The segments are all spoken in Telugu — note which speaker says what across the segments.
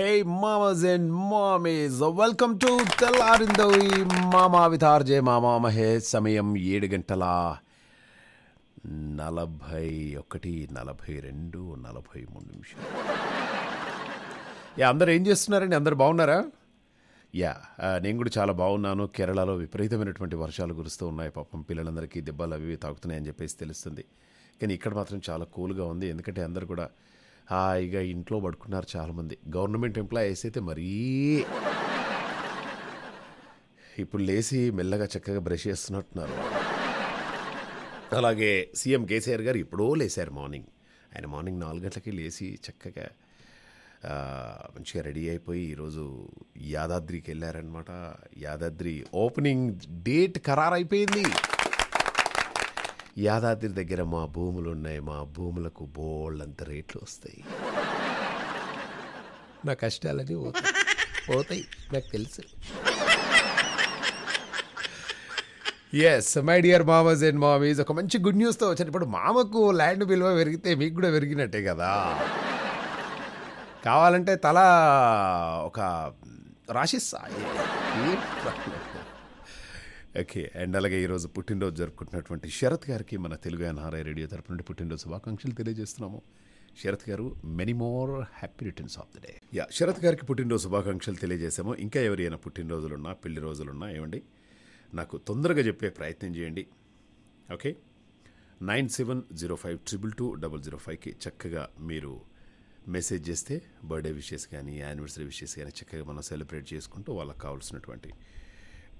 Speaker 1: హే మామస్ అండ్ మామీస్ వెల్కమ్ టు తెల్లారిందో ఈ మామా వితార్జే మామా మహేష్ సమయం ఏడు గంటల నలభై ఒకటి నలభై రెండు నలభై మూడు నిమిషం యా అందరు ఏం చేస్తున్నారండి అందరు బాగున్నారా యా uh, నేను కూడా చాలా బాగున్నాను కేరళలో విపరీతమైనటువంటి వర్షాలు కురుస్తూ ఉన్నాయి పాపం పిల్లలందరికీ దెబ్బలు అవి తాకుతున్నాయని చెప్పేసి తెలుస్తుంది కానీ ఇక్కడ మాత్రం చాలా కూల్గా ఉంది ఎందుకంటే అందరు కూడా హాయిగా ఇంట్లో పడుకున్నారు చాలామంది గవర్నమెంట్ ఎంప్లాయీస్ అయితే మరీ ఇప్పుడు లేచి మెల్లగా చక్కగా బ్రష్ చేస్తున్నట్టున్నారు అలాగే సీఎం కేసీఆర్ గారు ఇప్పుడో లేశారు మార్నింగ్ ఆయన మార్నింగ్ నాలుగు గంటలకి లేచి చక్కగా మంచిగా రెడీ అయిపోయి ఈరోజు యాదాద్రికి వెళ్ళారనమాట యాదాద్రి ఓపెనింగ్ డేట్ ఖరారైపోయింది యాదాద్రి దగ్గర మా భూములు ఉన్నాయి మా భూములకు బోళ్ళంత రేట్లు వస్తాయి నా కష్టాలని పోతాయి పోతాయి నాకు తెలుసు ఎస్ మై డియర్ మామస్ అండ్ మామీస్ ఒక మంచి గుడ్ న్యూస్తో వచ్చాను ఇప్పుడు మామకు ల్యాండ్ విలువ పెరిగితే మీకు కూడా పెరిగినట్టే కదా కావాలంటే తల ఒక రాశిస్తా ఓకే అండ్ అలాగే ఈరోజు పుట్టినరోజు జరుపుకుంటున్నటువంటి శరత్ గారికి మన తెలుగు ఎన్ఆర్ఐ రేడియో తరపు నుండి పుట్టినరోజు శుభాకాంక్షలు తెలియజేస్తున్నాము శరత్ గారు many more happy returns of the day యా శరత్ గారికి పుట్టినరోజు శుభాకాంక్షలు తెలియజేసాము ఇంకా ఎవరైనా పుట్టినరోజులున్నా పెళ్లి రోజులున్నా ఏమండి నాకు తొందరగా చెప్పే ప్రయత్నం చేయండి okay nine seven zero five triple two double zero ఫైవ్కి చక్కగా మీరు మెసేజ్ చేస్తే బర్త్డే విషెస్ కానీ యానివర్సరీ విషెస్ కానీ చక్కగా మనం సెలబ్రేట్ చేసుకుంటూ వాళ్ళకి కావాల్సినటువంటి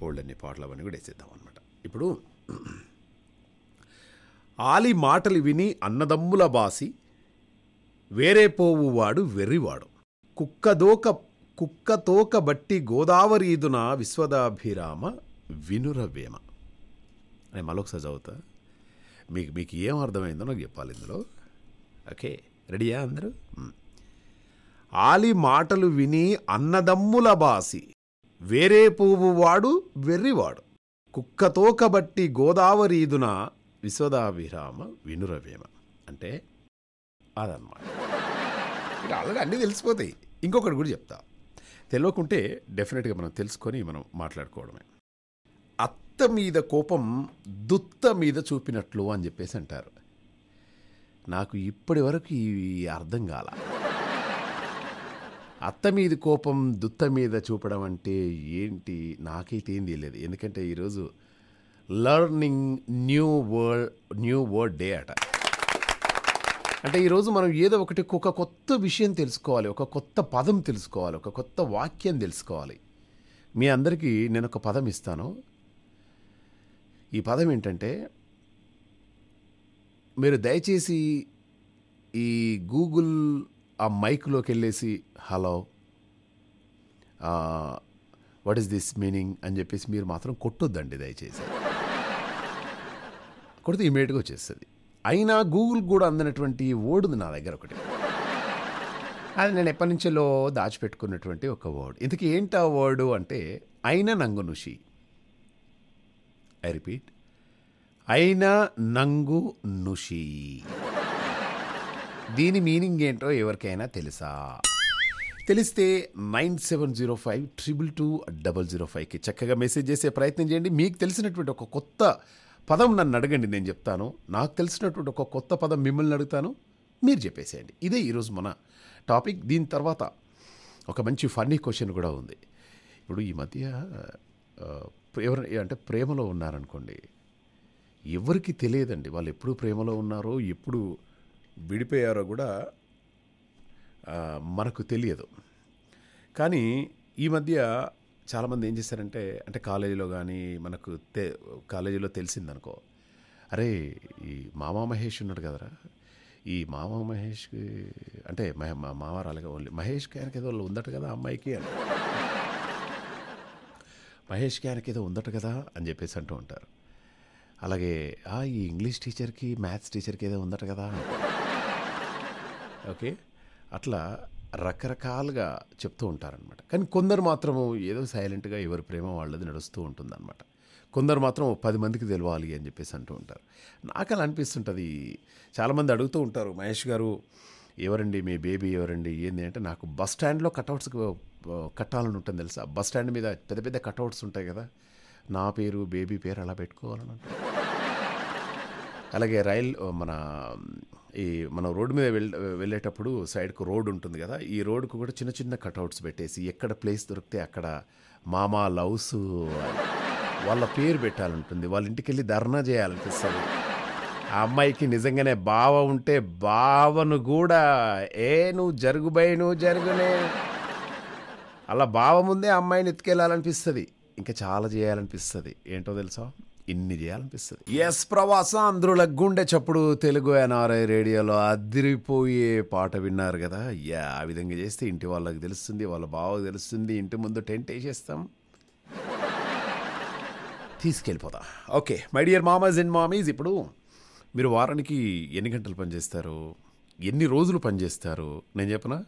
Speaker 1: బోల్డన్ని పాటలు అవన్నీ కూడా వేసేద్దాం అనమాట ఇప్పుడు ఆలి మాటలు విని అన్నదమ్ముల బాసి వేరే పోవువాడు వెర్రివాడు కుక్కదోక కుక్కతోక బట్టి గోదావరీదున విశ్వదాభిరామ వినురవేమ అని మరొకసారి చదువుతా మీకు మీకు ఏం అర్థమైందో నాకు చెప్పాలి ఇందులో ఓకే రెడీయా అందరూ ఆలి మాటలు విని అన్నదమ్ముల బాసి వేరే పువ్వువాడు వెర్రివాడు కుక్కతోకబట్టి గోదావరీదున విశ్వదాభిరామ వినురవేమ అంటే అదన్నమాట ఆల్రెడీ అన్నీ తెలిసిపోతాయి ఇంకొకటి కూడా చెప్తా తెలియకుంటే డెఫినెట్గా మనం తెలుసుకొని మనం మాట్లాడుకోవడమే అత్త మీద కోపం దుత్త మీద చూపినట్లు అని చెప్పేసి అంటారు నాకు ఇప్పటి వరకు ఇవి అర్థం కాల అత్త మీద కోపం దుత్త మీద చూపడం అంటే ఏంటి నాకైతే ఏం తెలియదు ఎందుకంటే ఈరోజు learning new world new word day అట అంటే ఈరోజు మనం ఏదో ఒకటి ఒక కొత్త విషయం తెలుసుకోవాలి ఒక కొత్త పదం తెలుసుకోవాలి ఒక కొత్త వాక్యం తెలుసుకోవాలి మీ అందరికీ నేను ఒక పదం ఇస్తాను ఈ పదం ఏంటంటే మీరు దయచేసి ఈ గూగుల్ ఆ మైక్లోకి వెళ్ళేసి hello what is this meaning అని చెప్పేసి మీరు మాత్రం కొట్టొద్దండి దయచేసి కొడితే ఇమీడియట్గా వచ్చేస్తుంది అయినా గూగుల్ కూడా అందినటువంటి ఉంది నా దగ్గర ఒకటి అది నేను ఎప్పటి నుంచిలో దాచిపెట్టుకున్నటువంటి ఒక వర్డ్ ఇంతకీ ఏంటి ఆ వర్డు అంటే అయిన నంగు నుషి ఐ రిపీట్ అయినా నంగు నుషి దీని మీనింగ్ ఏంటో ఎవరికైనా తెలుసా తెలిస్తే nine seven zero five triple two double zero ఫైవ్కి చక్కగా మెసేజ్ చేసే ప్రయత్నం చేయండి మీకు తెలిసినటువంటి ఒక కొత్త పదం నన్ను అడగండి నేను చెప్తాను నాకు తెలిసినటువంటి ఒక కొత్త పదం మిమ్మల్ని అడుగుతాను మీరు చెప్పేసేయండి ఇదే ఈరోజు మన టాపిక్ దీని తర్వాత ఒక మంచి ఫన్నీ క్వశ్చన్ కూడా ఉంది ఇప్పుడు ఈ మధ్య ఎవరు అంటే ప్రేమలో ఉన్నారనుకోండి ఎవరికి తెలియదండి వాళ్ళు ఎప్పుడు ప్రేమలో ఉన్నారో ఎప్పుడు విడిపోయారో కూడా మనకు తెలియదు కానీ ఈ మధ్య చాలామంది ఏం చేశారంటే అంటే కాలేజీలో కానీ మనకు తె కాలేజీలో తెలిసిందనుకో అరే ఈ మామా మహేష్ ఉన్నాడు కదరా ఈ మామ మహేష్కి అంటే మా మావారు అలాగే ఓన్లీ మహేష్కి ఆయనకి ఏదో ఉందట కదా అమ్మాయికి అని మహేష్కి ఆయనకి ఏదో ఉందట కదా అని చెప్పేసి అంటూ ఉంటారు అలాగే ఈ ఇంగ్లీష్ టీచర్కి మ్యాథ్స్ టీచర్కి ఏదో ఉందట కదా ఓకే అట్లా రకరకాలుగా చెప్తూ ఉంటారనమాట కానీ కొందరు మాత్రము ఏదో సైలెంట్గా ఎవరి ప్రేమ వాళ్ళది నడుస్తూ ఉంటుందన్నమాట కొందరు మాత్రం పది మందికి తెలవాలి అని చెప్పేసి అంటూ ఉంటారు నాకు అలా అనిపిస్తుంటుంది చాలామంది అడుగుతూ ఉంటారు మహేష్ గారు ఎవరండి మీ బేబీ ఎవరండి ఏంది అంటే నాకు బస్ స్టాండ్లో కట్అవుట్స్ కట్టాలని ఉంటుంది తెలుసా బస్ స్టాండ్ మీద పెద్ద పెద్ద కట్అవుట్స్ ఉంటాయి కదా నా పేరు బేబీ పేరు అలా పెట్టుకోవాలని అలాగే రైల్ మన ఈ మనం రోడ్డు మీద వెళ్ళేటప్పుడు సైడ్కు రోడ్ ఉంటుంది కదా ఈ రోడ్కు కూడా చిన్న చిన్న కట్అవుట్స్ పెట్టేసి ఎక్కడ ప్లేస్ దొరికితే అక్కడ మామా లవ్స్ వాళ్ళ పేరు పెట్టాలంటుంది వాళ్ళ ఇంటికి వెళ్ళి ధర్నా చేయాలనిపిస్తుంది ఆ అమ్మాయికి నిజంగానే బావ ఉంటే బావను కూడా ఏ నువ్వు జరుగుబై నువ్వు జరుగునే అలా బావ ముందే అమ్మాయిని ఎత్తుకెళ్ళాలనిపిస్తుంది ఇంకా చాలా చేయాలనిపిస్తుంది ఏంటో తెలుసా ఇన్ని చేయాలనిపిస్తుంది ఎస్ ప్రవాసం అందరూ లగ్గుండే చప్పుడు తెలుగు ఎన్ఆర్ఐ రేడియోలో అదిరిపోయే పాట విన్నారు కదా యా ఆ విధంగా చేస్తే ఇంటి వాళ్ళకి తెలుస్తుంది వాళ్ళ బావకు తెలుస్తుంది ఇంటి ముందు టెంట్ వేసేస్తాం తీసుకెళ్ళిపోతా ఓకే మై డియర్ మామాజ్ అండ్ మామీజ్ ఇప్పుడు మీరు వారానికి ఎన్ని గంటలు పనిచేస్తారు ఎన్ని రోజులు పనిచేస్తారు నేను చెప్పనా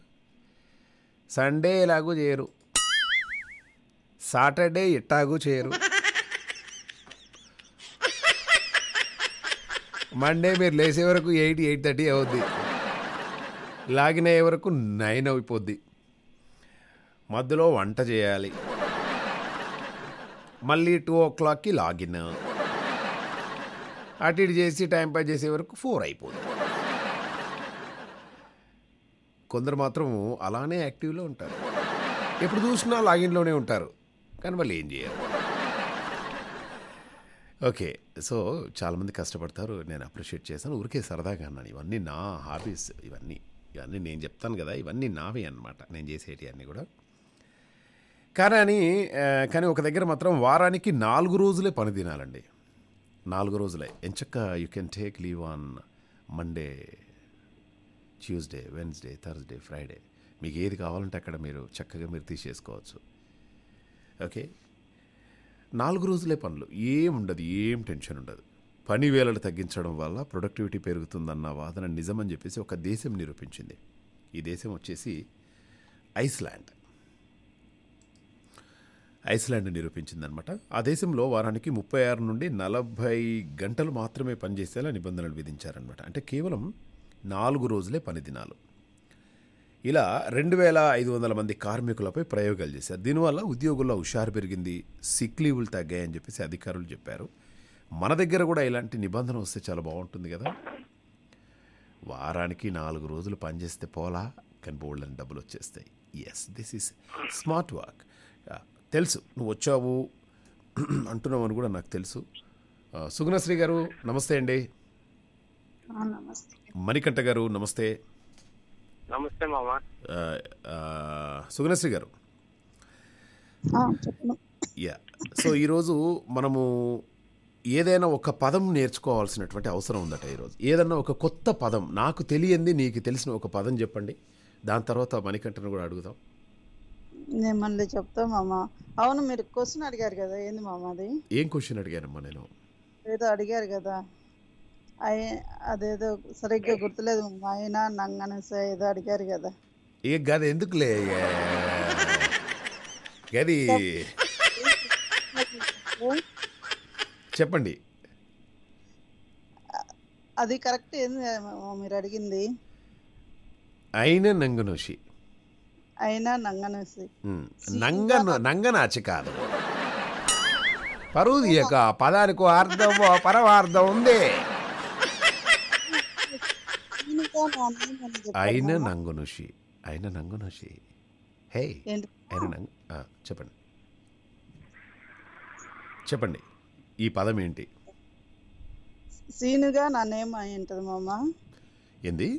Speaker 1: సండే ఎలాగూ చేయరు సాటర్డే ఎట్టాగూ చేయరు మండే మీరు లేసే వరకు ఎయిట్ ఎయిట్ థర్టీ అవుద్ది లాగిన్ అయ్యే వరకు నైన్ అయిపోద్ది మధ్యలో వంట చేయాలి మళ్ళీ టూ ఓ క్లాక్కి లాగిన్ అటు ఇటు చేసి టైంపాస్ చేసే వరకు ఫోర్ అయిపోద్ది కొందరు మాత్రం అలానే యాక్టివ్లో ఉంటారు ఎప్పుడు చూసినా లాగిన్లోనే ఉంటారు కానీ మళ్ళీ ఏం చేయాలి ఓకే సో చాలామంది కష్టపడతారు నేను అప్రిషియేట్ చేశాను ఊరికే సరదాగా అన్నాను ఇవన్నీ నా హాబీస్ ఇవన్నీ ఇవన్నీ నేను చెప్తాను కదా ఇవన్నీ నావే అనమాట నేను చేసేటి అన్నీ కూడా కానీ కానీ ఒక దగ్గర మాత్రం వారానికి నాలుగు రోజులే పని తినాలండి నాలుగు రోజులే ఎంచక్క you can take leave on Monday Tuesday Wednesday Thursday Friday మీకు ఏది కావాలంటే అక్కడ మీరు చక్కగా మీరు తీసేసుకోవచ్చు ఓకే నాలుగు రోజులే పనులు ఏం ఉండదు ఏం టెన్షన్ ఉండదు పని వేళలు తగ్గించడం వల్ల ప్రొడక్టివిటీ పెరుగుతుందన్న వాదన నిజమని చెప్పేసి ఒక దేశం నిరూపించింది ఈ దేశం వచ్చేసి ఐస్లాండ్ ఐస్లాండ్ నిరూపించిందనమాట ఆ దేశంలో వారానికి ముప్పై ఆరు నుండి నలభై గంటలు మాత్రమే పనిచేసేలా నిబంధనలు విధించారనమాట అంటే కేవలం నాలుగు రోజులే పని దినాలు ఇలా రెండు వేల ఐదు వందల మంది కార్మికులపై ప్రయోగాలు చేశారు దీనివల్ల ఉద్యోగుల్లో హుషారు పెరిగింది సిక్ లీవులు తగ్గాయని చెప్పేసి అధికారులు చెప్పారు మన దగ్గర కూడా ఇలాంటి నిబంధన వస్తే చాలా బాగుంటుంది కదా వారానికి నాలుగు రోజులు పనిచేస్తే పోలా కానీ బోల్డ్ డబ్బులు వచ్చేస్తాయి yes this is smart work తెలుసు నువ్వు వచ్చావు అంటున్నావు అని కూడా నాకు తెలుసు సుగుణశ్రీ గారు నమస్తే అండి మణికంఠ గారు నమస్తే నమస్తే మామ సుగణశ్రీ గారు యా సో ఈరోజు మనము ఏదైనా ఒక పదం నేర్చుకోవాల్సినటువంటి అవసరం ఉందట ఈరోజు ఏదన్నా ఒక కొత్త పదం నాకు తెలియంది నీకు తెలిసిన ఒక పదం చెప్పండి దాని తర్వాత మణికంఠను కూడా అడుగుదాం
Speaker 2: నేను మళ్ళీ చెప్తా మామ అవును మీరు క్వశ్చన్ అడిగారు కదా ఏంది మామ అది
Speaker 1: ఏం క్వశ్చన్ అడిగానమ్మా నేను
Speaker 2: ఏదో అడిగారు కదా అదేదో సరిగ్గా గుర్తులేదు ఆయన నంగనస ఏదో అడిగారు కదా
Speaker 1: ఇక గది ఎందుకులే గది చెప్పండి
Speaker 2: అది కరెక్ట్ ఏంది మీరు అడిగింది
Speaker 1: అయిన నంగనోషి
Speaker 2: అయినా నంగనోషి
Speaker 1: నంగన నంగనాచి కాదు పరువు యొక్క పదానికి అర్థం పరమార్థం ఉంది ఆయన నంగునుషి ఆయన నంగునుషి హే ఆయన చెప్పండి చెప్పండి ఈ పదం ఏంటి
Speaker 2: సీనుగా నా నేమ్ అయి ఉంటుంది మామ ఏంది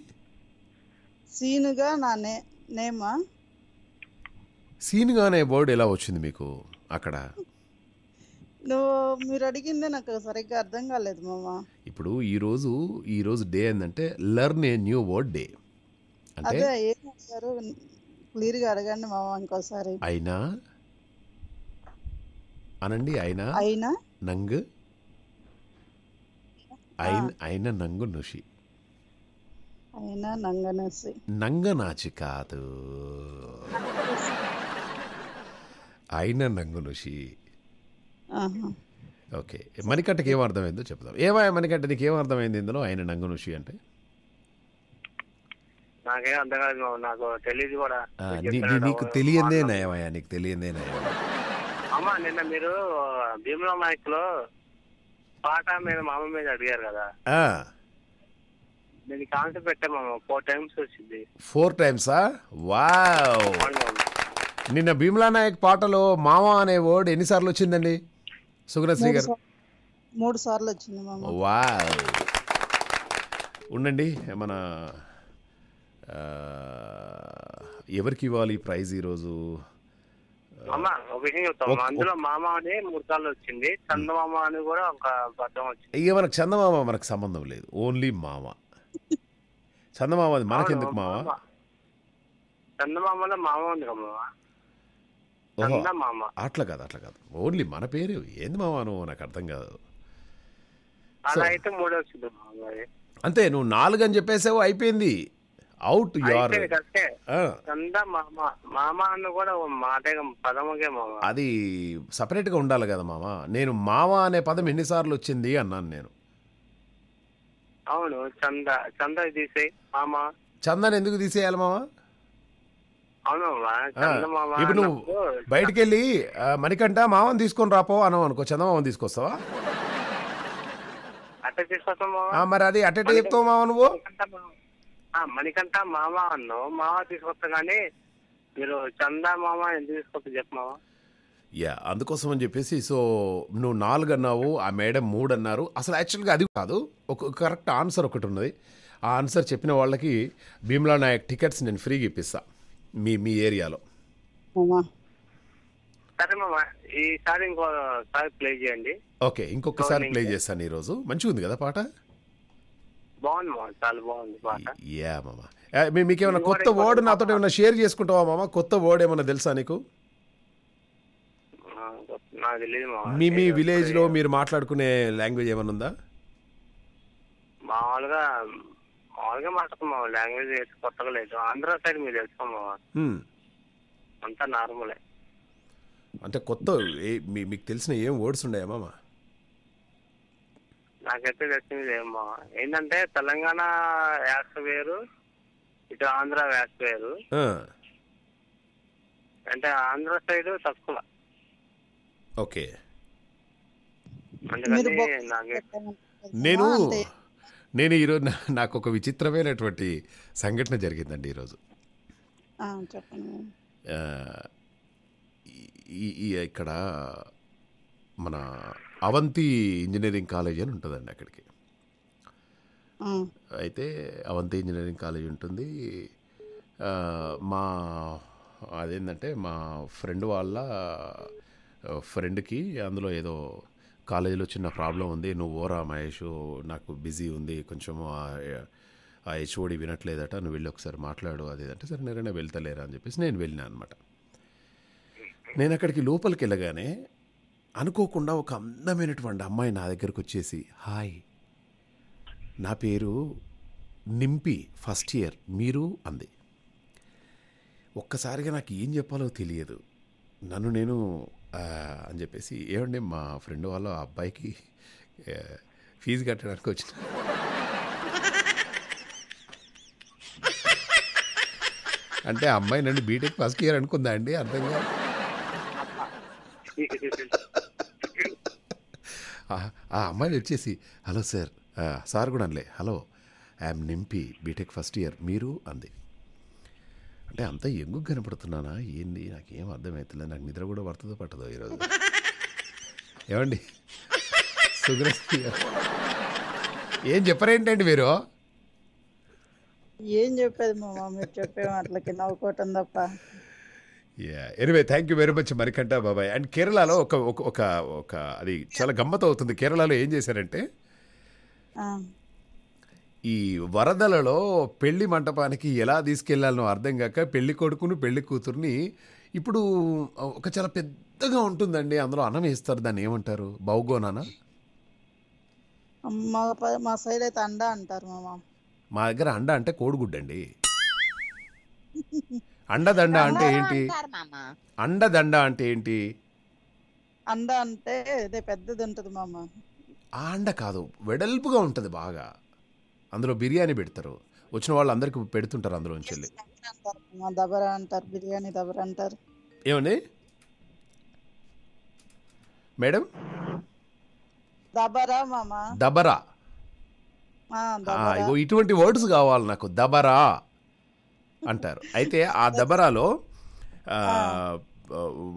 Speaker 2: సీనుగా నా నే నేమ్
Speaker 1: సీనుగా అనే బోర్డు ఎలా వచ్చింది మీకు అక్కడ
Speaker 2: నువ్వు మీరు అడిగిందే నాకు సరిగ్గా అర్థం కాలేదు మామ
Speaker 1: ఇప్పుడు ఈ రోజు ఈ రోజు డే ఏంటంటే learn a new word day అంటే అదే
Speaker 2: ఏం అడిగారు గా అడగండి మామ ఇంకోసారి
Speaker 1: అయినా అనండి అయినా అయినా నంగ్ అయిన అయిన నంగు నుషి అయినా నంగ నాచి కాదు అయిన నంగు నుషి ఓకే మణికట్టకి ఏం అర్థమైందో చెప్దాం ఏవా మణికట్ట నీకు ఏం అర్థమైంది ఇందులో ఆయన నంగునుషి అంటే
Speaker 3: నాకేం అర్థం కాదు నాకు తెలియదు కూడా
Speaker 1: నీకు తెలియందే నయమయ్యా నీకు తెలియందే నయం
Speaker 3: అమ్మా నిన్న మీరు భీమరావు నాయక్ లో పాట మీద మామ మీద అడిగారు కదా నేను కాన్సెప్ట్ పెట్టాము ఫోర్ టైమ్స్ వచ్చింది
Speaker 1: ఫోర్ టైమ్స్ వావ్ నిన్న భీమ్లా నాయక్ పాటలో మామ అనే వర్డ్ ఎన్నిసార్లు వచ్చిందండి సుగ్రశ్రీ గారు
Speaker 2: మూడు సార్లు వచ్చింది
Speaker 1: వా ఉండండి మన ఎవరికి ఇవ్వాలి ప్రైజ్ ఈరోజు ఇక మనకు చందమామ మనకు సంబంధం లేదు ఓన్లీ మామ చందమామ మనకెందుకు మామ
Speaker 3: చందమామలో మామ ఉంది
Speaker 1: అట్లా కాదు అట్లా కాదు ఓన్లీ మన పేరు ఏంది నువ్వు నాకు అర్థం కాదు అంతే నువ్వు నాలుగు అని చెప్పేసావు అయిపోయింది అవుట్ యువర్ అది సపరేట్ గా ఉండాలి కదా మామ నేను మామ అనే పదం ఎన్నిసార్లు వచ్చింది అన్నాను నేను
Speaker 3: అవును చంద చంద తీసే మామ
Speaker 1: చందని ఎందుకు తీసేయాలి మామా
Speaker 3: ఇప్పుడు నువ్వు బయటికి
Speaker 1: వెళ్ళి మణికంట మామని తీసుకొని రాపో అన్నావు అనుకో చందమామని తీసుకొస్తావా మరి అది అట్ట చెప్తావు మామ నువ్వు
Speaker 3: మణికంట మామ అన్నావు మామ తీసుకొస్తా కానీ మీరు చందా మామ ఎందుకు తీసుకొస్తా చెప్పమావా
Speaker 1: యా అందుకోసం అని చెప్పేసి సో నువ్వు నాలుగు అన్నావు ఆ మేడం మూడు అన్నారు అసలు యాక్చువల్గా అది కాదు ఒక కరెక్ట్ ఆన్సర్ ఒకటి ఉన్నది ఆ ఆన్సర్ చెప్పిన వాళ్ళకి భీమ్లా నాయక్ టికెట్స్ నేను ఫ్రీగా ఇప్పిస్తాను మీ మీ ఏరియాలో
Speaker 3: ఈసారి ఇంకోసారి ప్లే చేయండి
Speaker 1: ఓకే ఇంకొకసారి ప్లే చేస్తాను ఈరోజు మంచిగా ఉంది కదా పాట బాగుంది మామ యా మామ మీకేమైనా కొత్త వర్డ్ నాతో ఏమైనా షేర్ చేసుకుంటావా మామ కొత్త వర్డ్ ఏమైనా తెలుసా నీకు మీ మీ విలేజ్ లో మీరు మాట్లాడుకునే లాంగ్వేజ్ ఏమైనా ఉందా
Speaker 3: మామూలుగా మామూలుగా మాట్లాడమా లాంగ్వేజ్ కొత్తగా లేదు ఆంధ్ర సైడ్ మీరు తెలుసుకోమా అంతా నార్మలే
Speaker 1: అంటే కొత్త మీకు తెలిసిన ఏం వర్డ్స్ ఉన్నాయా మామ
Speaker 3: నాకైతే తెలిసింది ఏమో ఏంటంటే తెలంగాణ యాస వేరు ఇటు ఆంధ్ర యాస వేరు అంటే ఆంధ్ర సైడ్ తక్కువ
Speaker 1: ఓకే నేను నేను ఈరోజు నాకు ఒక విచిత్రమైనటువంటి సంఘటన జరిగిందండి ఈరోజు చెప్పండి ఇక్కడ మన అవంతి ఇంజనీరింగ్ కాలేజ్ అని ఉంటుందండి అక్కడికి అయితే అవంతి ఇంజనీరింగ్ కాలేజ్ ఉంటుంది మా అదేంటంటే మా ఫ్రెండ్ వాళ్ళ ఫ్రెండ్కి అందులో ఏదో కాలేజీలో చిన్న ప్రాబ్లం ఉంది నువ్వు ఓరా మహేష్ నాకు బిజీ ఉంది కొంచెం ఆ హెచ్ఓడి వినట్లేదట నువ్వు వెళ్ళి ఒకసారి మాట్లాడు అది అంటే సరే నేనైనా వెళ్తలేరా అని చెప్పేసి నేను వెళ్ళినా అనమాట నేను అక్కడికి లోపలికి వెళ్ళగానే అనుకోకుండా ఒక అందమైనటువంటి అమ్మాయి నా దగ్గరకు వచ్చేసి హాయ్ నా పేరు నింపి ఫస్ట్ ఇయర్ మీరు అంది ఒక్కసారిగా నాకు ఏం చెప్పాలో తెలియదు నన్ను నేను అని చెప్పేసి ఏమండి మా ఫ్రెండ్ ఆ అబ్బాయికి ఫీజు కట్టడానికి వచ్చిన అంటే అమ్మాయి నన్ను బీటెక్ ఫస్ట్ ఇయర్ అనుకుందా అండి అర్థం కాదు ఆ అమ్మాయిని వచ్చేసి హలో సార్ సార్ కూడా అనలే హలో ఐఎమ్ నింపి బీటెక్ ఫస్ట్ ఇయర్ మీరు అంది అంటే అంత ఎగ్గు కనపడుతున్నానా ఏంది నాకేం అర్థమవుతుందా నాకు నిద్ర కూడా పడుతుందో పట్టదో ఈరోజు ఏమండి సుగ్రస్తి ఏం చెప్పారేంటండి మీరు
Speaker 2: ఏం చెప్పేది మామ మీరు చెప్పే మాటలకి నవ్వుకోవటం తప్ప
Speaker 1: anyway thank you very much మరికంట బాబాయ్ అండ్ కేరళలో ఒక ఒక ఒక అది చాలా గమ్మత్ అవుతుంది కేరళలో ఏం చేశారంటే ఈ వరదలలో పెళ్లి మంటపానికి ఎలా తీసుకెళ్లాలనో అర్థం కాక పెళ్లి కొడుకును పెళ్లి కూతుర్ని ఇప్పుడు ఒక చాలా పెద్దగా ఉంటుందండి అందులో అన్నం వేస్తారు దాన్ని ఏమంటారు బౌగోనా
Speaker 2: మా మా సైడ్ అయితే అండ అంటారు
Speaker 1: మా దగ్గర అండ అంటే కోడిగుడ్డండి అండదండ అంటే ఏంటి అండదండ అంటే ఏంటి
Speaker 2: అండ అంటే పెద్దది ఉంటది మామ
Speaker 1: ఆ అండ కాదు వెడల్పుగా ఉంటది బాగా అందులో బిర్యానీ పెడతారు వచ్చిన వాళ్ళు అందరికి పెడుతుంటారు అందులో వెళ్ళి
Speaker 2: దబర అంటారు బిర్యానీ అంటారు
Speaker 1: ఏమండి మేడం
Speaker 2: దబరా మామా దబరా ఇగో
Speaker 1: ఇటువంటి వర్డ్స్ కావాలి నాకు దబరా అంటారు అయితే ఆ దబరాలో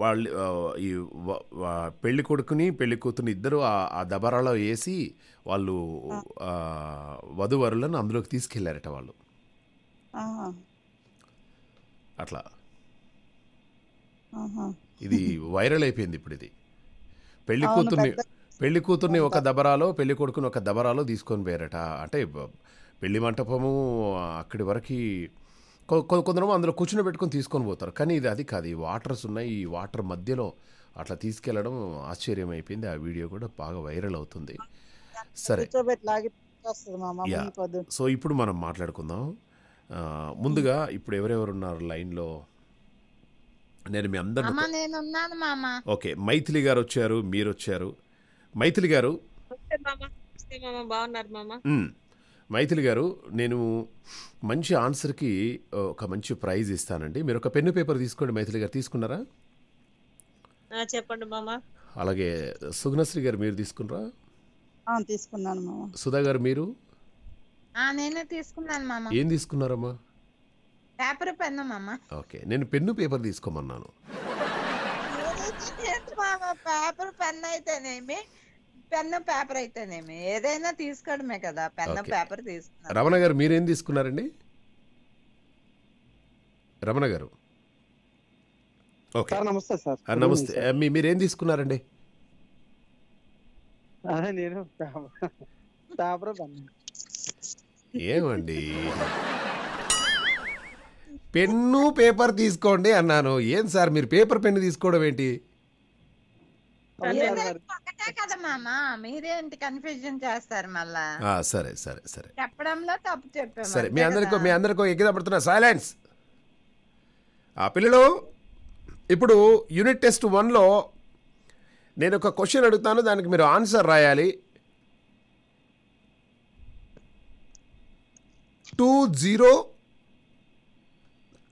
Speaker 1: వాళ్ళు ఈ పెళ్లి కొడుకుని పెళ్లి కూతురుని ఇద్దరు ఆ దబరాలో వేసి వాళ్ళు వధువరులను అందులోకి తీసుకెళ్లారట వాళ్ళు అట్లా ఇది వైరల్ అయిపోయింది ఇప్పుడు ఇది పెళ్లి కూతుర్ని పెళ్లి కూతుర్ని ఒక దబరాలో పెళ్లి కొడుకుని ఒక దబరాలో తీసుకొని పోయారట అంటే పెళ్లి మంటపము అక్కడి వరకు కొందరు అందులో కూర్చుని పెట్టుకొని తీసుకొని పోతారు కానీ ఇది అది కాదు ఈ వాటర్స్ ఉన్నాయి ఈ వాటర్ మధ్యలో అట్లా తీసుకెళ్లడం ఆశ్చర్యం అయిపోయింది ఆ వీడియో కూడా బాగా వైరల్ అవుతుంది సరే సో ఇప్పుడు మనం మాట్లాడుకుందాం ముందుగా ఇప్పుడు ఎవరెవరు ఉన్నారు లైన్లో నేను మీ అందరు ఓకే మైథిలి గారు వచ్చారు మీరు వచ్చారు మైథిలి గారు బాగున్నారు మైథిలి గారు నేను మంచి ఆన్సర్కి ఒక మంచి ప్రైజ్ ఇస్తానండి మీరు ఒక పెన్ను పేపర్ తీసుకోండి మైథిలి గారు తీసుకున్నారా చెప్పండి మామ అలాగే సుగుణశ్రీ గారు మీరు తీసుకున్నారా
Speaker 4: తీసుకున్నాను మామ
Speaker 1: సుధా గారు మీరు
Speaker 4: నేనే తీసుకున్నాను మామ ఏం
Speaker 1: తీసుకున్నారమ్మా
Speaker 4: పేపర్ పెన్ను మామ
Speaker 1: ఓకే నేను పెన్ను పేపర్ తీసుకోమన్నాను
Speaker 4: పేపర్ పెన్ అయితేనేమి పెన్ను పేపర్ అయితేనేమి ఏదైనా తీసుకోవడమే కదా పెన్ను పేపర్
Speaker 1: తీసుకున్నారు రమణ గారు మీరేం తీసుకున్నారండి రమణ గారు ఓకే నమస్తే సార్ నమస్తే మీరేం తీసుకున్నారండి
Speaker 2: నేను పేపర్
Speaker 1: ఏమండి పెన్ను పేపర్ తీసుకోండి అన్నాను ఏం సార్ మీరు పేపర్ పెన్ను తీసుకోవడం ఏంటి
Speaker 4: ఒకటే చేస్తారు
Speaker 1: సరే సరే సరే
Speaker 4: సరే మీ అందరికో మీ
Speaker 1: అందరికో ఎగిరపడుతున్నా సైలెన్స్ ఆ పిల్లలు ఇప్పుడు యూనిట్ టెస్ట్ వన్లో నేను ఒక క్వశ్చన్ అడుగుతాను దానికి మీరు ఆన్సర్ రాయాలి టూ జీరో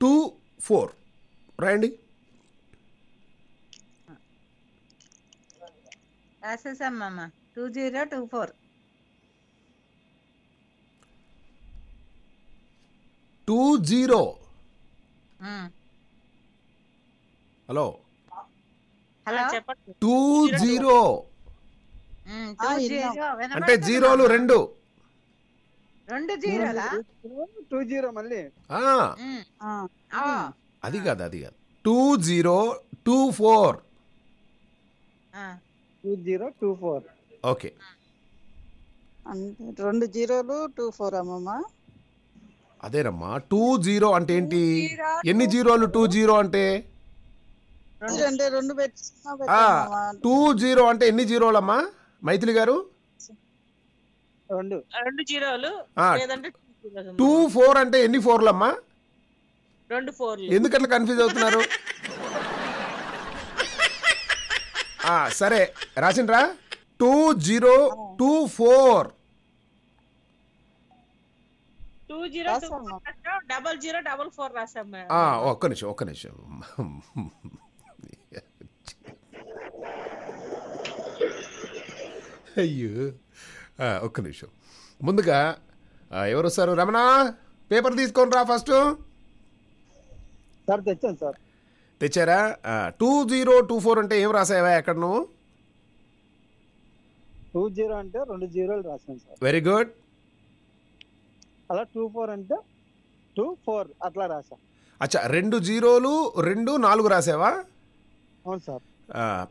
Speaker 1: టూ ఫోర్ రాయండి
Speaker 4: రాసేసామ్మా two zero two four
Speaker 1: two zero hello hello two zero
Speaker 4: అంటే జీరోలు రెండు రెండు
Speaker 2: టూ జీరో మళ్ళీ
Speaker 1: hmm. అది కాదు అది కాదు two zero two four
Speaker 2: two zero two four okay అంటే రెండు జీరోలు టూ ఫోర్ అమ్మమ్మా
Speaker 1: అదేనమ్మా టూ జీరో అంటే ఏంటి ఎన్ని జీరోలు టూ జీరో అంటే టూ జీరో అంటే ఎన్ని జీరోలమ్మా మైథిలి గారు
Speaker 2: రెండు టూ
Speaker 1: ఫోర్ అంటే ఎన్ని ఫోర్లమ్మా
Speaker 2: రెండు ఫోర్ ఎందుకు
Speaker 1: కన్ఫ్యూజ్ అవుతున్నారు సరే రాసిండ్రా టూ జీరో టూ ఫోర్ ఒక్క నిమిషం ఒక్క నిమిషం అయ్యో ఒక్క నిమిషం ముందుగా ఎవరు వస్తారు రమణ పేపర్ తీసుకోండి రా ఫస్ట్ సార్ తెచ్చాను సార్ తెచ్చారా టూ జీరో టూ ఫోర్ అంటే ఏం రాసావా ఎక్కడ నువ్వు
Speaker 2: టూ జీరో అంటే రెండు జీరోలు రాసాను సార్ వెరీ గుడ్ అలా టూ ఫోర్ అంటే
Speaker 1: టూ ఫోర్ అట్లా రాసా అచ్చా రెండు జీరోలు రెండు నాలుగు రాసావా అవును సార్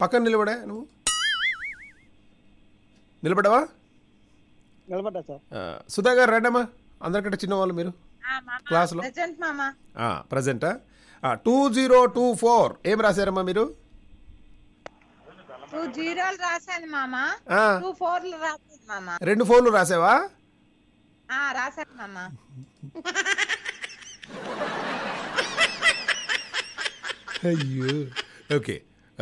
Speaker 1: పక్కన నిలబడే నువ్వు నిలబడవా నిలబడ్డా సార్ సుధా గారు రండమ్మా అందరికంటే చిన్నవాళ్ళు మీరు క్లాస్లో ప్రజెంటా టూ జీరో టూ ఫోర్ ఏం రాశారమ్మా మీరు
Speaker 4: మామా రెండు ఫోర్లు
Speaker 1: రాసావా అయ్యో okay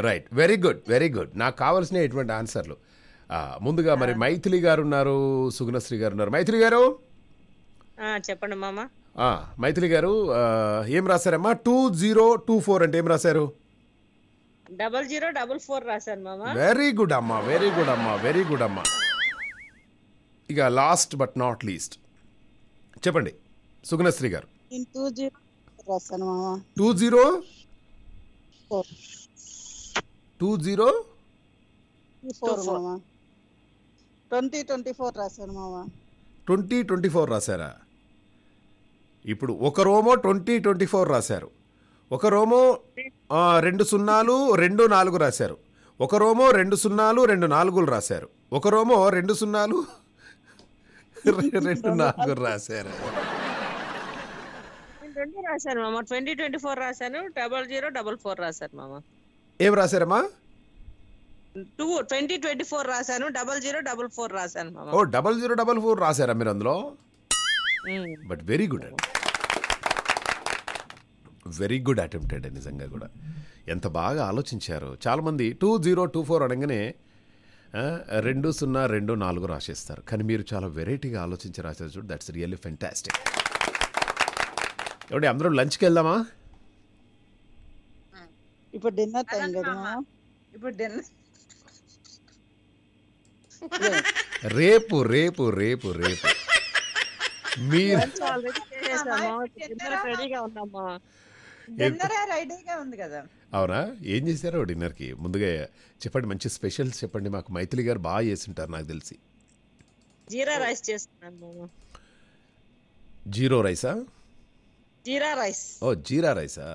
Speaker 1: right very good very good నాకు కావాల్సిన ఎటువంటి ఆన్సర్లు ముందుగా మరి మైథిలి గారు ఉన్నారు సుగుణశ్రీ గారు ఉన్నారు మైథిలి గారు చెప్పండి మామా మైథిలి గారు ఏం రాశారమ్మా టూ జీరో టూ ఫోర్ అంటే ఏం రాశారు
Speaker 2: డబల్ జీరో డబల్ ఫోర్ రాశాను మామ
Speaker 1: వెరీ గుడ్ అమ్మా వెరీ గుడ్ అమ్మా వెరీ గుడ్ అమ్మా ఇక లాస్ట్ బట్ నాట్ లీస్ట్ చెప్పండి సుగుణశ్రీ గారు two zero two zero
Speaker 2: twenty twenty four రాశారు మామ
Speaker 1: ట్వంటీ ట్వంటీ ఫోర్ రాశారా ఇప్పుడు ఒక రోమో ట్వంటీ ట్వంటీ ఫోర్ రాశారు ఒక రోమో రెండు సున్నాలు రెండు నాలుగు రాశారు ఒక రోమో రెండు సున్నాలు రెండు నాలుగులు రాశారు ఒక రోమో రెండు సున్నాలు రెండు నాలుగు రాశారు
Speaker 2: రెండు రాశారు మామ ట్వంటీ ట్వంటీ ఫోర్ రాశాను డబల్ జీరో డబల్ ఫోర్ రాశారు మామ ఏం రాశారమ్మా టూ ట్వంటీ ట్వంటీ ఫోర్ రాశాను డబల్ జీరో డబల్ ఫోర్ రాశాను మామ ఓ
Speaker 1: డబల్ జీరో డబల్ ఫోర్ రాశారా మీరు అందులో Mm. బట్ వెరీ గుడ్ అండి వెరీ గుడ్ అటెంప్ట్ అండి నిజంగా కూడా ఎంత బాగా ఆలోచించారు చాలామంది టూ జీరో టూ ఫోర్ అనగానే రెండు సున్నా రెండు నాలుగు రాసేస్తారు కానీ మీరు చాలా వెరైటీగా ఆలోచించి రాశారు చూడు దట్స్ రియల్లీ ఫెంటాస్టిక్ ఏమండి అందరూ లంచ్కి వెళ్దామా
Speaker 2: ఇప్పుడు డిన్నర్ టైం కదా ఇప్పుడు డిన్నర్
Speaker 1: రేపు రేపు రేపు రేపు మీరు అవునా ఏం చేశారో కి ముందుగా చెప్పండి మంచి స్పెషల్స్ చెప్పండి మాకు మైథిలి గారు బాగా చేసింటారు నాకు తెలిసి
Speaker 4: జీరా రైస్ చేస్తున్నాను జీరో రైసా జీరా రైస్
Speaker 1: ఓ జీరా రైసా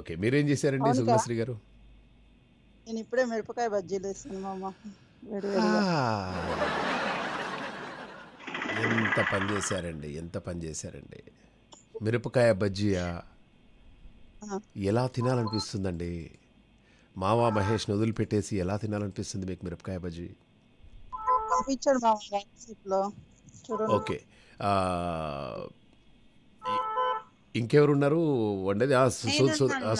Speaker 1: ఓకే మీరేం చేశారండి సుభాశ్రీ గారు
Speaker 2: నేను ఇప్పుడే మిరపకాయ బజ్జీలు వేసాను మామ
Speaker 1: ఎంత పని చేశారండి ఎంత పని చేశారండి మిరపకాయ బజ్జియా ఎలా తినాలనిపిస్తుందండి మావా మహేష్ని వదిలిపెట్టేసి ఎలా తినాలనిపిస్తుంది మీకు మిరపకాయ బజ్జి ఓకే ఇంకెవరు ఉన్నారు వండేది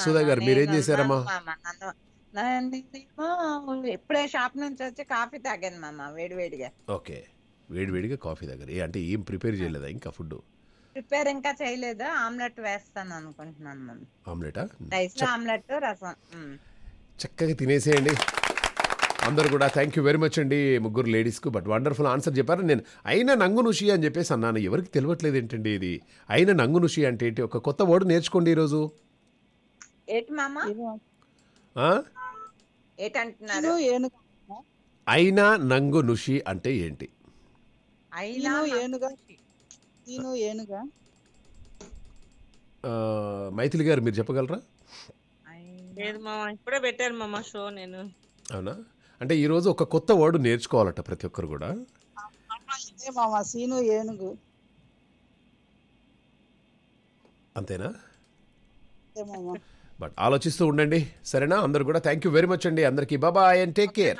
Speaker 1: సుధా గారు మీరేం చేశారమ్మా
Speaker 4: ఎప్పుడే షాప్ నుంచి వచ్చి కాఫీ తాగాను మామ వేడిగా
Speaker 1: ఓకే వేడివేడిగా కాఫీ దగ్గర ఏ అంటే ఏం ప్రిపేర్ చేయలేదా ఇంకా ఫుడ్
Speaker 4: ప్రిపేర్ ఇంకా చేయలేదు ఆమ్లెట్ వేస్తాను అనుకుంటున్నాను
Speaker 1: మనం
Speaker 4: ఆమ్లెట్ రసం
Speaker 1: చక్కగా తినేసేయండి అందరు కూడా థ్యాంక్ యూ వెరీ మచ్ అండి ముగ్గురు లేడీస్కు బట్ వండర్ఫుల్ ఆన్సర్ చెప్పారు నేను అయినా నుషి అని చెప్పేసి అన్నాను ఎవరికి తెలియట్లేదు ఏంటండి ఇది అయినా నుషి అంటే ఏంటి ఒక కొత్త వర్డ్ నేర్చుకోండి ఈరోజు అయినా నంగు నుషి అంటే ఏంటి మైథిలి గారు మీరు చెప్పగలరా
Speaker 2: ఇప్పుడే పెట్టాను మామా షో నేను
Speaker 1: అవునా అంటే ఈరోజు ఒక కొత్త వర్డ్ నేర్చుకోవాలట ప్రతి ఒక్కరు కూడా
Speaker 2: ఇదే సీను ఏనుగు
Speaker 1: అంతేనా బట్ ఆలోచిస్తూ ఉండండి సరేనా అందరు కూడా థ్యాంక్ యూ వెరీ మచ్ అండి అందరికీ బాబాయ్ అండ్ టేక్ కేర్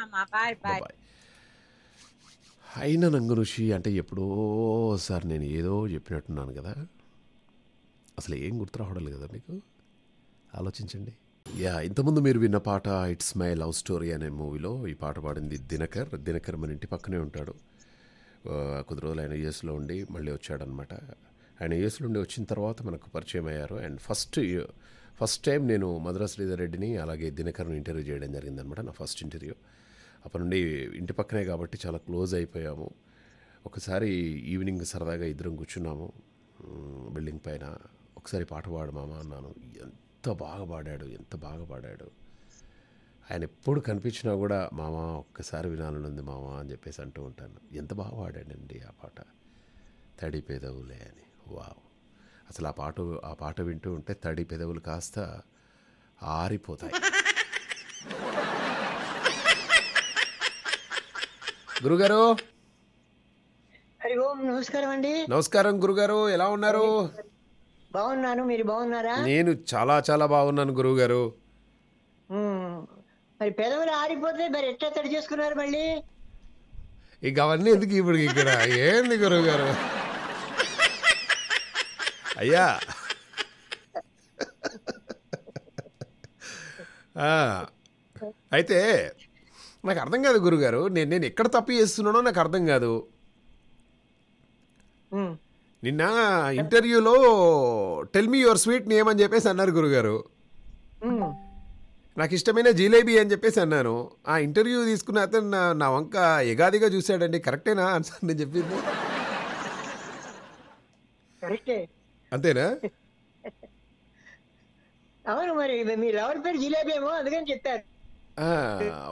Speaker 1: బాయ్ అయిన నంగు ఋషి అంటే ఎప్పుడో సార్ నేను ఏదో చెప్పినట్టున్నాను కదా అసలు ఏం గుర్తురావడలేదు కదా మీకు ఆలోచించండి యా ఇంతకుముందు మీరు విన్న పాట ఇట్స్ మై లవ్ స్టోరీ అనే మూవీలో ఈ పాట పాడింది దినకర్ దినకర్ మన ఇంటి పక్కనే ఉంటాడు కొద్ది రోజులు ఆయన యూఎస్లో ఉండి మళ్ళీ వచ్చాడనమాట ఆయన యూఎస్లో ఉండి వచ్చిన తర్వాత మనకు పరిచయం అయ్యారు అండ్ ఫస్ట్ ఫస్ట్ టైం నేను మద్రాస్ శ్రీధర్ రెడ్డిని అలాగే దినకర్ను ఇంటర్వ్యూ చేయడం జరిగిందనమాట నా ఫస్ట్ ఇంటర్వ్యూ అప్పటి నుండి ఇంటి పక్కనే కాబట్టి చాలా క్లోజ్ అయిపోయాము ఒకసారి ఈవినింగ్ సరదాగా ఇద్దరం కూర్చున్నాము బిల్డింగ్ పైన ఒకసారి పాట పాడు మామ అన్నాను ఎంత బాగా పాడాడు ఎంత బాగా పాడాడు ఆయన ఎప్పుడు కనిపించినా కూడా మామ ఒక్కసారి వినాలనుంది మామ అని చెప్పేసి అంటూ ఉంటాను ఎంత బాగా పాడాడండి ఆ పాట తడి పెదవులే అని వావ్ అసలు ఆ పాట ఆ పాట వింటూ ఉంటే తడి పెదవులు కాస్త ఆరిపోతాయి గురుగారు
Speaker 5: హరి ఓం నమస్కారం అండి
Speaker 1: నమస్కారం గురుగారు ఎలా ఉన్నారు
Speaker 5: బాగున్నాను మీరు బాగున్నారా
Speaker 1: నేను చాలా చాలా బాగున్నాను గురువుగారు
Speaker 5: మరి పెదవులు ఆరిపోతే మరి ఎట్లా తడి చేసుకున్నారు మళ్ళీ
Speaker 1: ఇక అవన్నీ ఎందుకు ఇప్పుడు ఇక్కడ ఏంది గురువు గారు అయ్యా అయితే నాకు అర్థం కాదు గురుగారు నేను నేను ఎక్కడ తప్పు చేస్తున్నానో నాకు అర్థం కాదు నిన్న ఇంటర్వ్యూలో tell me your sweet name అని చెప్పేసి అన్నారు గురుగారు నాకు ఇష్టమైన జిలేబీ అని చెప్పేసి అన్నాను ఆ ఇంటర్వ్యూ తీసుకున్న అతను నా నా వంక ఎగాదిగా చూశాడండి కరెక్టేనా సార్ నేను చెప్పింది అంతేనా
Speaker 5: అవును మరి మీరు ఎవరి పేరు జిలేబీ ఏమో అందుకని చెప్పారు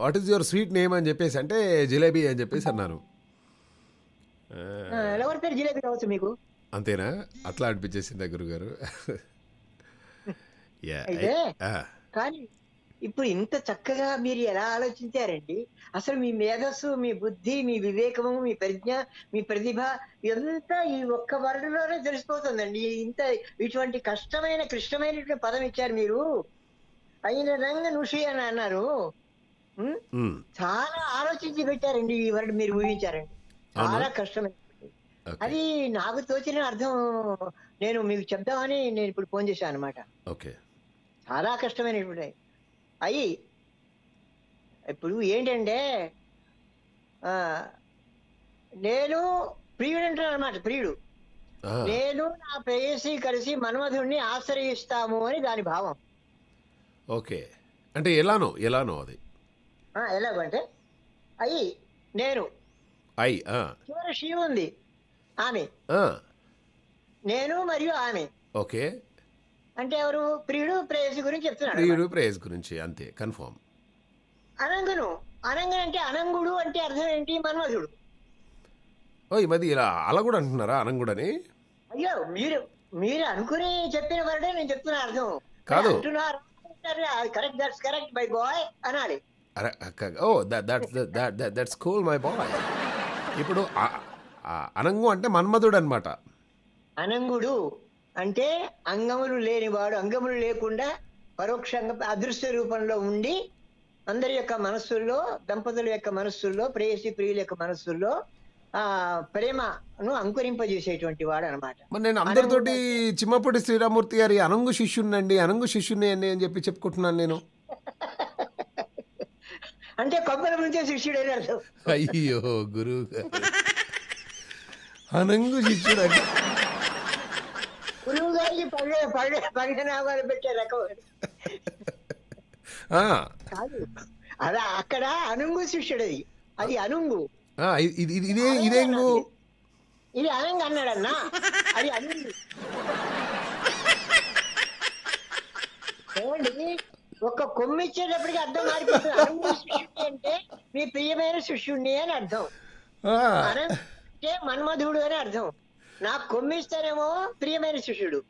Speaker 1: what is your sweet name అని చెప్పేసి అంటే జిలేబీ అని చెప్పేసి అన్నాను ఎలా
Speaker 5: జిలేబీ కావచ్చు మీకు
Speaker 1: అంతేనా అట్లా అనిపించేసింది గురుగారు
Speaker 5: కానీ ఇప్పుడు ఇంత చక్కగా మీరు ఎలా ఆలోచించారండి అసలు మీ మేధస్సు మీ బుద్ధి మీ వివేకము మీ ప్రజ్ఞ మీ ప్రతిభ ఇదంతా ఈ ఒక్క లోనే తెలిసిపోతుందండి ఇంత ఇటువంటి కష్టమైన క్లిష్టమైనటువంటి పదం ఇచ్చారు మీరు ఆయన రంగన్ ఉషి అని అన్నారు చాలా ఆలోచించి పెట్టారండి ఈ వరడు మీరు ఊహించారండి చాలా కష్టమైంది అది నాకు తోచిన అర్థం నేను మీకు చెప్దామని నేను ఇప్పుడు ఫోన్ చేశాను అనమాట చాలా కష్టమైనటువంటి అయ్యి ఇప్పుడు ఏంటంటే నేను ప్రియుడు అంటాను అనమాట ప్రియుడు నేను నా ప్రేయసి కలిసి మన్మధుడిని ఆశ్రయిస్తాము అని దాని భావం
Speaker 1: ఓకే అంటే ఎలానో ఎలానో అది
Speaker 5: ఎలాగంటే అయ్యి నేను ఐ చివరి షీ ఉంది ఆమె నేను మరియు ఆమె ఓకే అంటే ఎవరు ప్రియుడు ప్రేయసి గురించి చెప్తున్నాడు ప్రియుడు
Speaker 1: ప్రేయస్ గురించి అంతే కన్ఫర్మ్
Speaker 5: అనంగును అనంగన్ అంటే అనంగుడు అంటే అర్థం ఏంటి మన్మధుడు
Speaker 1: ఓ ఈ మధ్య ఇలా అలా కూడా అంటున్నారా అని
Speaker 5: అయ్యో మీరు మీరు అనుకుని చెప్పిన వరడే నేను చెప్తున్నా అర్థం కాదు అంటున్నారు కరెక్ట్ కరెక్ట్
Speaker 1: ఇప్పుడు అనంగు అంటే మన్మధుడు అనమాట
Speaker 5: అనంగుడు అంటే అంగములు లేనివాడు అంగములు లేకుండా పరోక్షంగా అదృశ్య రూపంలో ఉండి అందరి యొక్క మనస్సుల్లో దంపతుల యొక్క మనస్సుల్లో ప్రేయసి ప్రియుల యొక్క మనస్సుల్లో ప్రేమను అంకురింపజేసేటువంటి వాడు అనమాట
Speaker 1: మరి నేను అందరితోటి చిమ్మపూడి శ్రీరామూర్తి గారి అనంగు శిష్యుణ్ణండి అనంగు శిష్యుని అని చెప్పి చెప్పుకుంటున్నాను నేను అంటే కొబ్బరి నుంచే శిష్యుడు అయ్యో గురువు అనంగు శిష్యుడు
Speaker 5: గురువు గారికి పగ పగ పగనామాలు పెట్టే రకం అలా అక్కడ అనుంగు శిష్యుడు అది అది అనుంగు ఇది ఇది ఇది అనంగా అన్నాడన్నా అది అనింది ఒక కొమ్మి ఇచ్చేటప్పటికి అర్థం మారిపోతుంది అంటే మీ ప్రియమైన శిష్యుణ్ణి అని అర్థం అంటే మన్మధుడు అని అర్థం నాకు కొమ్మిస్తేనేమో ప్రియమైన శిష్యుడు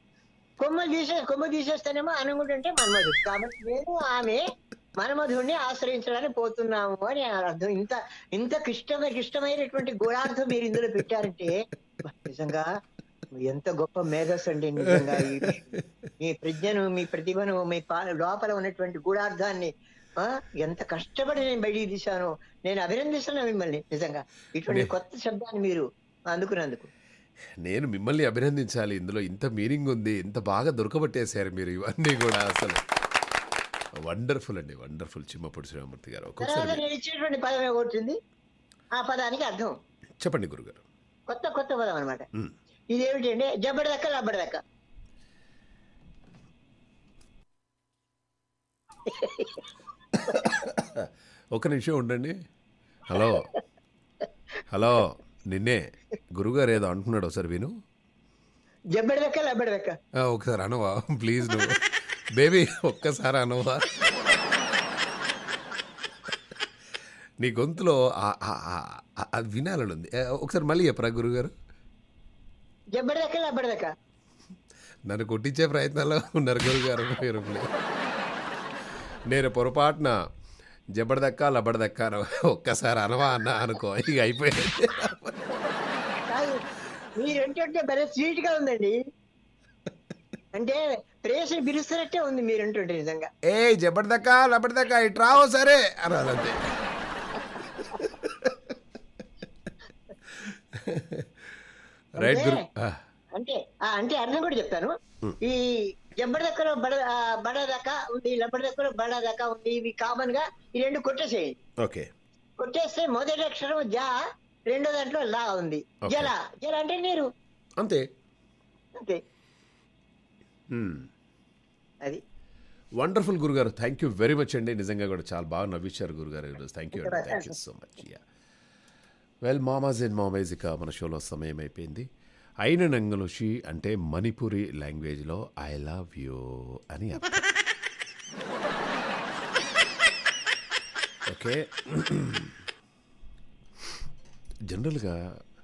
Speaker 5: కొమ్మ తీసే కొమ్మ తీసేస్తానేమో అనుకుంటుంటే మన్మధుడు కాబట్టి నేను ఆమె మన్మధుడిని ఆశ్రయించడానికి పోతున్నాము అని అర్థం ఇంత ఇంత క్లిష్టమైన క్లిష్టమైనటువంటి గూఢార్థం మీరు ఇందులో పెట్టారంటే నిజంగా ఎంత గొప్ప మేధస్ అండి నిజంగా మీ ప్రజ్ఞను మీ ప్రతిభను మీ లోపల ఉన్నటువంటి గూఢార్థాన్ని ఎంత కష్టపడి నేను బయట తీశాను నేను అభినందిస్తున్నాను మిమ్మల్ని నిజంగా ఇటువంటి కొత్త శబ్దాన్ని మీరు అందుకున్నందుకు
Speaker 1: నేను మిమ్మల్ని అభినందించాలి ఇందులో ఇంత మీనింగ్ ఉంది ఇంత బాగా దొరకబట్టేశారు మీరు ఇవన్నీ కూడా అసలు వండర్ఫుల్ అండి వండర్ఫుల్ చిమ్మపూడి శ్రీరామూర్తి గారు ఒక్కొక్కసారి
Speaker 5: నేను ఇచ్చినటువంటి పదం ఏమవుతుంది ఆ పదానికి అర్థం చెప్పండి గురుగారు కొత్త కొత్త పదం అనమాట ఇది ఏమిటంటే జబ్బడి దక్క లబ్బడి దక్క
Speaker 1: ఒక నిమిషం ఉండండి హలో హలో నిన్నే గురుగారు ఏదో అనుకున్నాడు ఒకసారి విను
Speaker 5: జబ్బడి దక్క లబ్బడి దక్క
Speaker 1: ఒకసారి అనవా ప్లీజ్ నువ్వు బేబీ ఒక్కసారి అనవా నీ గొంతులో అది వినాలని ఉంది ఒకసారి మళ్ళీ చెప్పరా గురుగారు నన్ను కొట్టించే ప్రయత్నాల్లో ఉన్నారు గురుగారు మీరు నేను పొరపాటున జబ్బడదక్క లబ్బడదక్క ఒక్కసారి అనవా అన్న అనుకో ఇక అయిపోయింది
Speaker 5: ఏంటంటే స్వీట్ గా ఉందండి అంటే ప్రేషన్ బిరుస్తున్నట్టే ఉంది మీరు అంటుంటే నిజంగా ఏ జబర్దక్క లబర్దక్క ఇటు రావు సరే అన్నారు అంటే అంటే అర్థం కూడా చెప్తాను ఈ జబ్బడదక్కలో బడ బడదక్క ఉంది లబ్బడదక్కలో బడదక్క ఉంది ఇవి కామన్ గా ఈ రెండు కొట్టేసేయండి ఓకే కొట్టేస్తే మొదటి అక్షరం జ రెండో దాంట్లో లా ఉంది జల జల అంటే నీరు అంతే అంతే
Speaker 4: అది
Speaker 1: వండర్ఫుల్ గురుగారు థ్యాంక్ యూ వెరీ మచ్ అండి నిజంగా కూడా చాలా బాగా నవ్వించారు గురుగారు ఈరోజు థ్యాంక్ యూ అండి థ్యాంక్ యూ సో మచ్ యా వెల్ మామాజ్ అండ్ మామేజ్ ఇక మన షోలో సమయం అయిపోయింది అయిన నంగనుషి అంటే మణిపురి లాంగ్వేజ్లో ఐ లవ్ యూ అని ఓకే జనరల్గా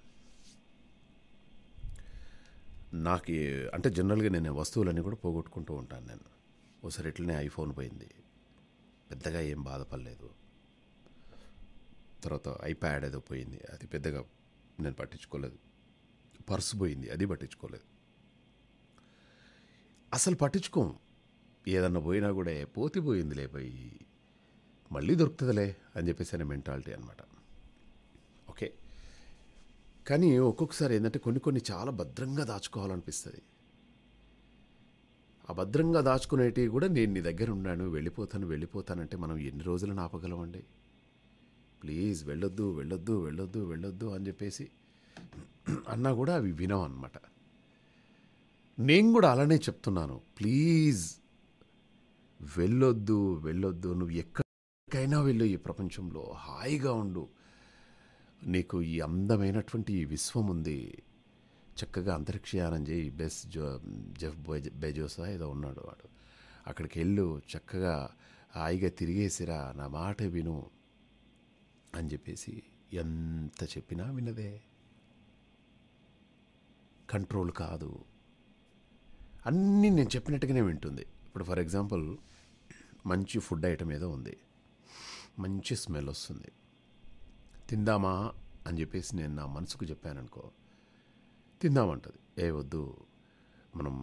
Speaker 1: నాకు అంటే జనరల్గా నేను వస్తువులన్నీ కూడా పోగొట్టుకుంటూ ఉంటాను నేను ఒకసారి ఇట్లనే ఐఫోన్ పోయింది పెద్దగా ఏం బాధపడలేదు తర్వాత ఐప్యాడ్ ఏదో పోయింది అది పెద్దగా నేను పట్టించుకోలేదు పర్సు పోయింది అది పట్టించుకోలేదు అసలు పట్టించుకోం ఏదన్నా పోయినా కూడా పోతి పోయిందిలే పోయి మళ్ళీ దొరుకుతుందిలే అని చెప్పేసి అనే మెంటాలిటీ అనమాట కానీ ఒక్కొక్కసారి ఏంటంటే కొన్ని కొన్ని చాలా భద్రంగా దాచుకోవాలనిపిస్తుంది ఆ భద్రంగా దాచుకునేటివి కూడా నేను నీ దగ్గర ఉన్నాను వెళ్ళిపోతాను వెళ్ళిపోతానంటే మనం ఎన్ని రోజులు నాపగలమండి ప్లీజ్ వెళ్ళొద్దు వెళ్ళొద్దు వెళ్ళొద్దు వెళ్ళొద్దు అని చెప్పేసి అన్నా కూడా అవి వినవు అనమాట నేను కూడా అలానే చెప్తున్నాను ప్లీజ్ వెళ్ళొద్దు వెళ్ళొద్దు నువ్వు ఎక్కడికైనా వెళ్ళు ఈ ప్రపంచంలో హాయిగా ఉండు నీకు ఈ అందమైనటువంటి ఈ విశ్వం ఉంది చక్కగా అంతరిక్షయానం చేయి బెస్ జో జెఫ్ బెజోసా ఏదో ఉన్నాడు వాడు అక్కడికి వెళ్ళు చక్కగా హాయిగా తిరిగేసిరా నా మాట విను అని చెప్పేసి ఎంత చెప్పినా వినదే కంట్రోల్ కాదు అన్నీ నేను చెప్పినట్టుగానే వింటుంది ఇప్పుడు ఫర్ ఎగ్జాంపుల్ మంచి ఫుడ్ ఐటమ్ ఏదో ఉంది మంచి స్మెల్ వస్తుంది తిందామా అని చెప్పేసి నేను నా మనసుకు చెప్పాననుకో తిందామంటది ఏ వద్దు మనం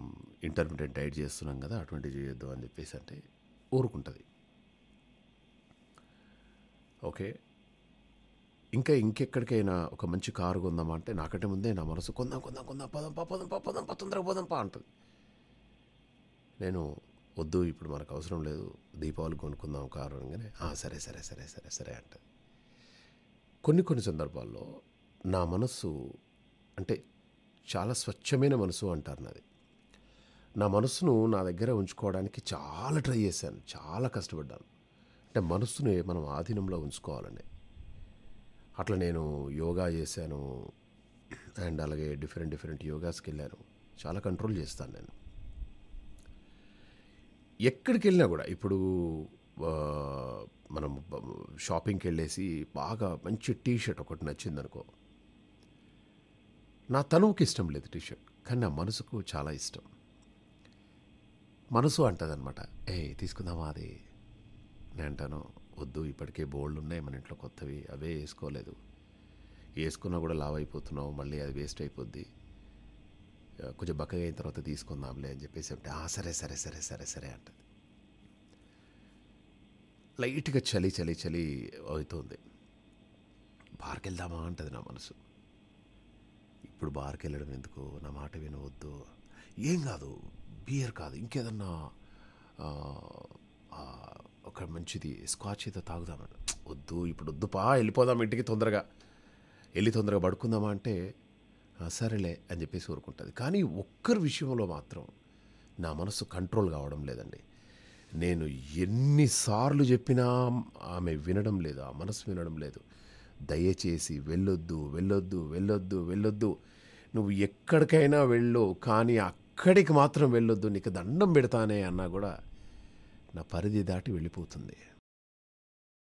Speaker 1: ఇంటర్మీడియట్ డైట్ చేస్తున్నాం కదా అటువంటివి చేయొద్దు అని చెప్పేసి అంటే ఊరుకుంటుంది ఓకే ఇంకా ఇంకెక్కడికైనా ఒక మంచి కారు కొందామా అంటే నాకంటే ముందే నా మనసు కొందాం కొందాం కొందాం పదం పదం పదం తొందరగా పోదాం పా అంటుంది నేను వద్దు ఇప్పుడు మనకు అవసరం లేదు దీపావళి కొనుక్కుందాం కారు అనగానే సరే సరే సరే సరే సరే అంటుంది కొన్ని కొన్ని సందర్భాల్లో నా మనస్సు అంటే చాలా స్వచ్ఛమైన మనసు అంటారు నాది నా మనసును నా దగ్గర ఉంచుకోవడానికి చాలా ట్రై చేశాను చాలా కష్టపడ్డాను అంటే మనస్సుని మనం ఆధీనంలో ఉంచుకోవాలని అట్లా నేను యోగా చేశాను అండ్ అలాగే డిఫరెంట్ డిఫరెంట్ యోగాస్కి వెళ్ళాను చాలా కంట్రోల్ చేస్తాను నేను ఎక్కడికి వెళ్ళినా కూడా ఇప్పుడు మనం షాపింగ్కి వెళ్ళేసి బాగా మంచి టీషర్ట్ ఒకటి ఒకటి నచ్చిందనుకో నా తనువుకి ఇష్టం లేదు టీ షర్ట్ కానీ నా మనసుకు చాలా ఇష్టం మనసు అంటదనమాట ఏ తీసుకుందామా అది నేను అంటాను వద్దు ఇప్పటికే బోల్డ్ ఉన్నాయి మన ఇంట్లో కొత్తవి అవే వేసుకోలేదు వేసుకున్నా కూడా లావ్ అయిపోతున్నావు మళ్ళీ అది వేస్ట్ అయిపోద్ది కొంచెం బక్కగా అయిన తర్వాత తీసుకుందాంలే అని చెప్పేసి అంటే సరే సరే సరే సరే సరే అంటది లైట్గా చలి చలి చలి అవుతుంది బార్కి వెళ్దామా అంటది నా మనసు ఇప్పుడు బార్కి వెళ్ళడం ఎందుకు నా మాట వినవద్దు ఏం కాదు బియర్ కాదు ఇంకేదన్నా ఒక మంచిది స్కాచ్ ఏదో తాగుదామని వద్దు ఇప్పుడు వద్దు పా వెళ్ళిపోదాం ఇంటికి తొందరగా వెళ్ళి తొందరగా పడుకుందామా అంటే సరేలే అని చెప్పేసి ఊరుకుంటుంది కానీ ఒక్కరి విషయంలో మాత్రం నా మనసు కంట్రోల్ కావడం లేదండి నేను ఎన్నిసార్లు చెప్పినా ఆమె వినడం లేదు ఆ మనసు వినడం లేదు దయచేసి వెళ్ళొద్దు వెళ్ళొద్దు వెళ్ళొద్దు వెళ్ళొద్దు నువ్వు ఎక్కడికైనా వెళ్ళు కానీ అక్కడికి మాత్రం వెళ్ళొద్దు నీకు దండం పెడతానే అన్నా కూడా నా పరిధి దాటి వెళ్ళిపోతుంది